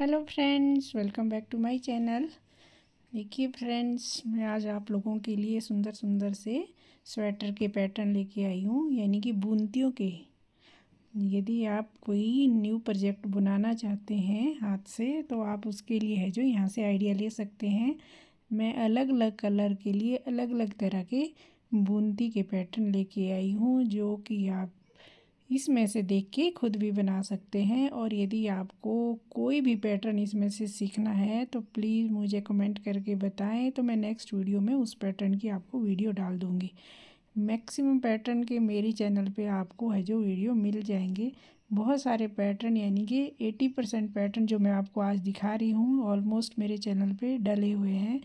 hello friends welcome back to my channel देखिए friends मैं आज आप लोगों के लिए सुंदर सुंदर से स्वेटर के पैटर्न लेके आई हूँ यानी कि बुनतियों के यदि आप कोई न्यू प्रोजेक्ट बनाना चाहते हैं हाथ से तो आप उसके लिए है जो यहाँ से आइडिया ले सकते हैं मैं अलग अलग कलर के लिए अलग अलग तरह के बूंदी के पैटर्न लेके आई हूँ जो कि आप इसमें से देख के खुद भी बना सकते हैं और यदि आपको कोई भी पैटर्न इसमें से सीखना है तो प्लीज़ मुझे कमेंट करके बताएं तो मैं नेक्स्ट वीडियो में उस पैटर्न की आपको वीडियो डाल दूँगी मैक्सिमम पैटर्न के मेरे चैनल पे आपको है जो वीडियो मिल जाएंगे बहुत सारे पैटर्न यानी कि एटी परसेंट पैटर्न जो मैं आपको आज दिखा रही हूँ ऑलमोस्ट मेरे चैनल पर डले हुए हैं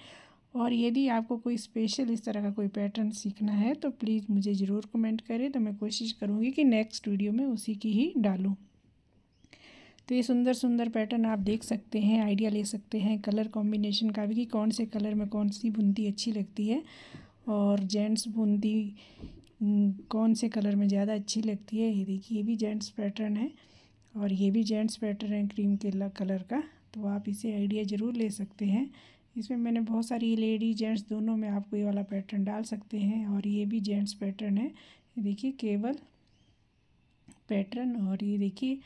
और यदि आपको कोई स्पेशल इस तरह का कोई पैटर्न सीखना है तो प्लीज़ मुझे ज़रूर कमेंट करें तो मैं कोशिश करूँगी कि नेक्स्ट वीडियो में उसी की ही डालूँ तो ये सुंदर सुंदर पैटर्न आप देख सकते हैं आइडिया ले सकते हैं कलर कॉम्बिनेशन का भी कि कौन से कलर में कौन सी बुनती अच्छी लगती है और जेंट्स बुंदी कौन से कलर में ज़्यादा अच्छी लगती है ये देखिए ये भी जेंट्स पैटर्न है और ये भी जेंट्स पैटर्न है क्रीम के कलर का तो आप इसे आइडिया ज़रूर ले सकते हैं इसमें मैंने बहुत सारी लेडी जेंट्स दोनों में आपको ये वाला पैटर्न डाल सकते हैं और ये भी जेंट्स पैटर्न है देखिए केवल पैटर्न और ये देखिए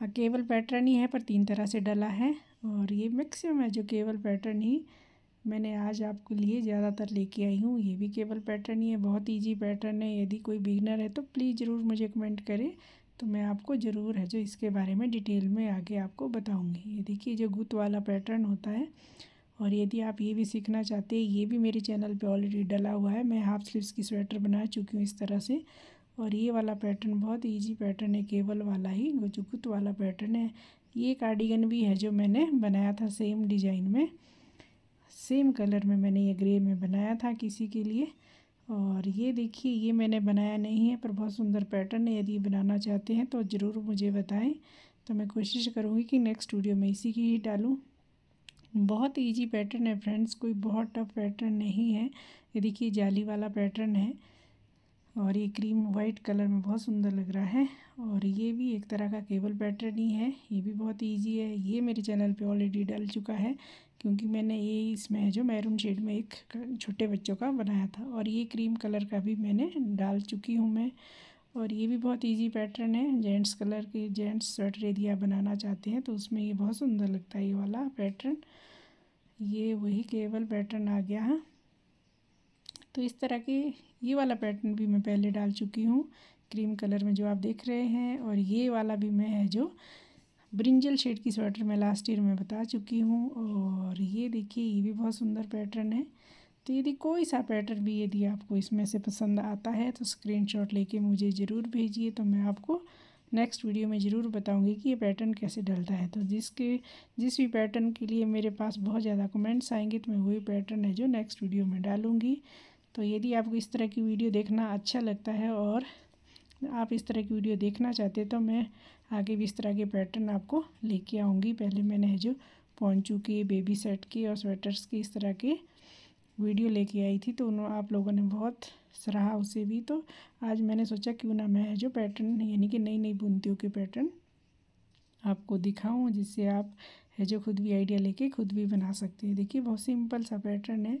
हाँ, केवल पैटर्न ही है पर तीन तरह से डला है और ये मैक्सिमम है जो केवल पैटर्न ही मैंने आज आपके लिए ज़्यादातर लेके आई हूँ ये भी केवल पैटर्न ही है बहुत ईजी पैटर्न है यदि कोई बिगनर है तो प्लीज़ ज़रूर मुझे कमेंट करें तो मैं आपको ज़रूर है जो इसके बारे में डिटेल में आगे आपको बताऊँगी ये देखिए जो गुत वाला पैटर्न होता है और यदि आप ये भी सीखना चाहते हैं ये भी मेरे चैनल पे ऑलरेडी डला हुआ है मैं हाफ स्लीव्स की स्वेटर बना चुकी हूँ इस तरह से और ये वाला पैटर्न बहुत ईजी पैटर्न है केवल वाला ही गुजुगुत वाला पैटर्न है ये कार्डिगन भी है जो मैंने बनाया था सेम डिजाइन में सेम कलर में मैंने ये ग्रे में बनाया था किसी के लिए और ये देखिए ये मैंने बनाया नहीं है पर बहुत सुंदर पैटर्न है यदि बनाना चाहते हैं तो ज़रूर मुझे बताएं तो मैं कोशिश करूँगी कि नेक्स्ट वीडियो में इसी की ही डालूँ बहुत इजी पैटर्न है फ्रेंड्स कोई बहुत टफ पैटर्न नहीं है ये देखिए जाली वाला पैटर्न है और ये क्रीम वाइट कलर में बहुत सुंदर लग रहा है और ये भी एक तरह का केबल पैटर्न ही है ये भी बहुत इजी है ये मेरे चैनल पे ऑलरेडी डल चुका है क्योंकि मैंने ये इसमें जो मैरून शेड में एक छोटे बच्चों का बनाया था और ये क्रीम कलर का भी मैंने डाल चुकी हूँ मैं और ये भी बहुत इजी पैटर्न है जेंट्स कलर के जेंट्स स्वेटर यदि आप बनाना चाहते हैं तो उसमें ये बहुत सुंदर लगता है ये वाला पैटर्न ये वही केवल पैटर्न आ गया है तो इस तरह के ये वाला पैटर्न भी मैं पहले डाल चुकी हूँ क्रीम कलर में जो आप देख रहे हैं और ये वाला भी मैं है जो ब्रिंजल शेड की स्वेटर मैं लास्ट ईयर में बता चुकी हूँ और ये देखिए ये भी बहुत सुंदर पैटर्न है तो यदि कोई सा पैटर्न भी यदि आपको इसमें से पसंद आता है तो स्क्रीनशॉट लेके मुझे ज़रूर भेजिए तो मैं आपको नेक्स्ट वीडियो में ज़रूर बताऊंगी कि ये पैटर्न कैसे डलता है तो जिसके जिस भी पैटर्न के लिए मेरे पास बहुत ज़्यादा कमेंट्स आएंगे तो मैं वही पैटर्न है जो नेक्स्ट वीडियो में डालूँगी तो यदि आपको इस तरह की वीडियो देखना अच्छा लगता है और आप इस तरह की वीडियो देखना चाहते तो मैं आगे भी इस तरह के पैटर्न आपको लेके आऊँगी पहले मैंने जो पौचू के बेबी सेट के और स्वेटर्स के इस तरह के वीडियो लेके आई थी तो उन्होंने आप लोगों ने बहुत सराहा उसे भी तो आज मैंने सोचा क्यों ना मैं जो पैटर्न यानी कि नई नई बुनतियों के पैटर्न आपको दिखाऊं जिससे आप है जो खुद भी आइडिया लेके खुद भी बना सकते हैं देखिए बहुत सिंपल सा पैटर्न है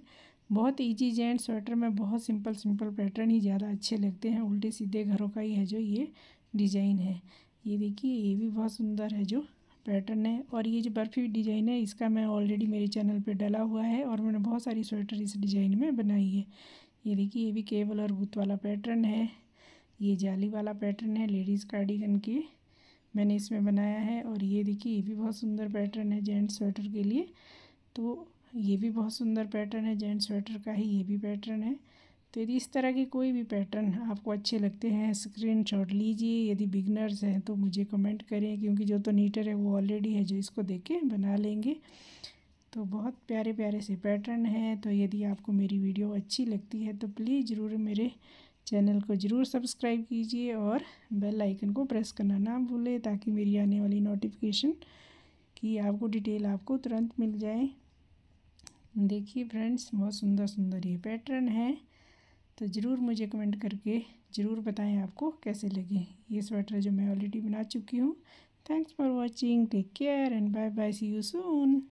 बहुत इजी जेंट स्वेटर में बहुत सिंपल सिंपल पैटर्न ही ज़्यादा अच्छे लगते हैं उल्टे सीधे घरों का ही है जो ये डिजाइन है ये देखिए ये भी बहुत सुंदर है जो पैटर्न है और ये जो बर्फी डिज़ाइन है इसका मैं ऑलरेडी मेरे चैनल पे डला हुआ है और मैंने बहुत सारी स्वेटर इस डिज़ाइन में बनाई है ये देखिए ये भी केवल और बूथ वाला पैटर्न है ये जाली वाला पैटर्न है लेडीज़ कार्डिगन के मैंने इसमें बनाया है और ये देखिए ये भी बहुत सुंदर पैटर्न है जेंट्स स्वेटर के लिए तो ये भी बहुत सुंदर पैटर्न है जेंट्स स्वेटर का ही ये भी पैटर्न है तो यदि इस तरह के कोई भी पैटर्न आपको अच्छे लगते हैं स्क्रीन शॉट लीजिए यदि बिगनर्स हैं तो मुझे कमेंट करें क्योंकि जो तो नीटर है वो ऑलरेडी है जो इसको देख के बना लेंगे तो बहुत प्यारे प्यारे से पैटर्न हैं तो यदि आपको मेरी वीडियो अच्छी लगती है तो प्लीज़ ज़रूर मेरे चैनल को ज़रूर सब्सक्राइब कीजिए और बेल आइकन को प्रेस करना ना भूलें ताकि मेरी आने वाली नोटिफिकेशन की आपको डिटेल आपको तुरंत मिल जाए देखिए फ्रेंड्स बहुत सुंदर सुंदर ये पैटर्न है तो ज़रूर मुझे कमेंट करके ज़रूर बताएं आपको कैसे लगे ये स्वेटर जो मैं ऑलरेडी बना चुकी हूँ thanks for watching take care and bye bye see you soon